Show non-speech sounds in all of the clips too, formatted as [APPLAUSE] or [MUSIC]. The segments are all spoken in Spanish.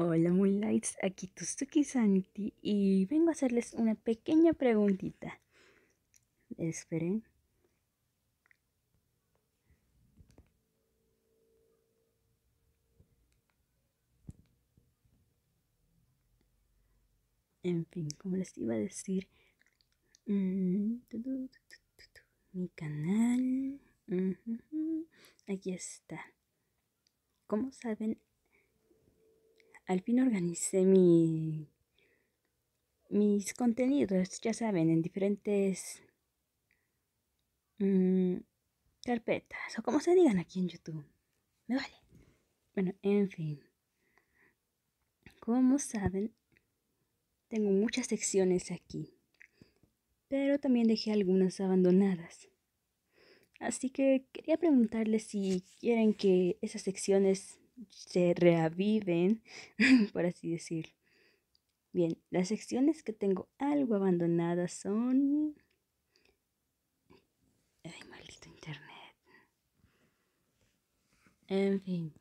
Hola Moonlights, aquí Tuzuki Santi y vengo a hacerles una pequeña preguntita. Esperen. En fin, como les iba a decir, mm, mi canal, aquí está. ¿Cómo saben, al fin organicé mi, mis contenidos, ya saben, en diferentes mm, carpetas o como se digan aquí en YouTube. Me vale. Bueno, en fin. Como saben, tengo muchas secciones aquí, pero también dejé algunas abandonadas. Así que quería preguntarles si quieren que esas secciones se reaviven, [LAUGHS] por así decir. Bien, las secciones que tengo algo abandonadas son... Ay, maldito internet. En fin.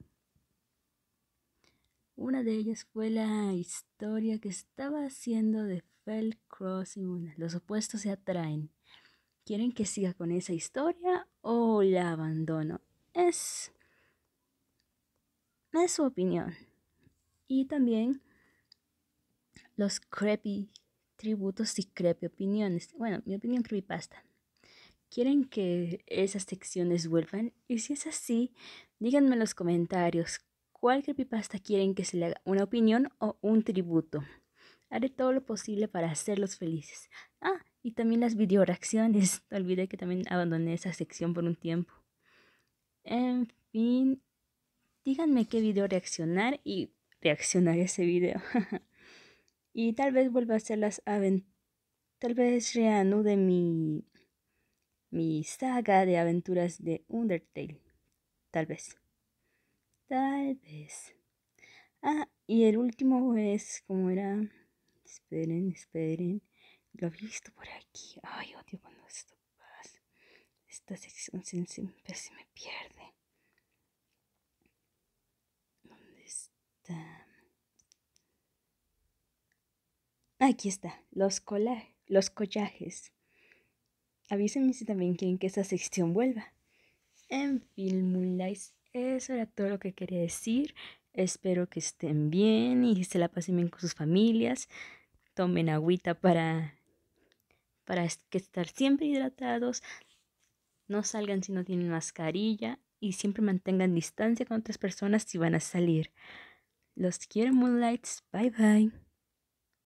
Una de ellas fue la historia que estaba haciendo de Fell Cross y Los opuestos se atraen. ¿Quieren que siga con esa historia o la abandono? Es su opinión. Y también los creepy tributos y creepy opiniones. Bueno, mi opinión creepypasta. ¿Quieren que esas secciones vuelvan? Y si es así, díganme en los comentarios cuál creepypasta quieren que se le haga, una opinión o un tributo. Haré todo lo posible para hacerlos felices. Ah, y también las video reacciones [LAUGHS] olvidé que también abandoné esa sección por un tiempo. En fin, díganme qué video reaccionar y reaccionaré a ese video. [LAUGHS] y tal vez vuelva a hacer las aventuras. Tal vez reanude mi, mi saga de aventuras de Undertale. Tal vez. Tal vez. Ah, y el último es como era. Esperen, esperen. Lo he visto por aquí. Ay, odio cuando esto pasa. Esta sección se, se, me pierde. Aquí está, los, cola, los collages. Avísenme si también quieren que esta sección vuelva. En fin, Moonlights, eso era todo lo que quería decir. Espero que estén bien y se la pasen bien con sus familias. Tomen agüita para, para estar siempre hidratados. No salgan si no tienen mascarilla y siempre mantengan distancia con otras personas si van a salir. Los quiero, Moonlights. Bye bye.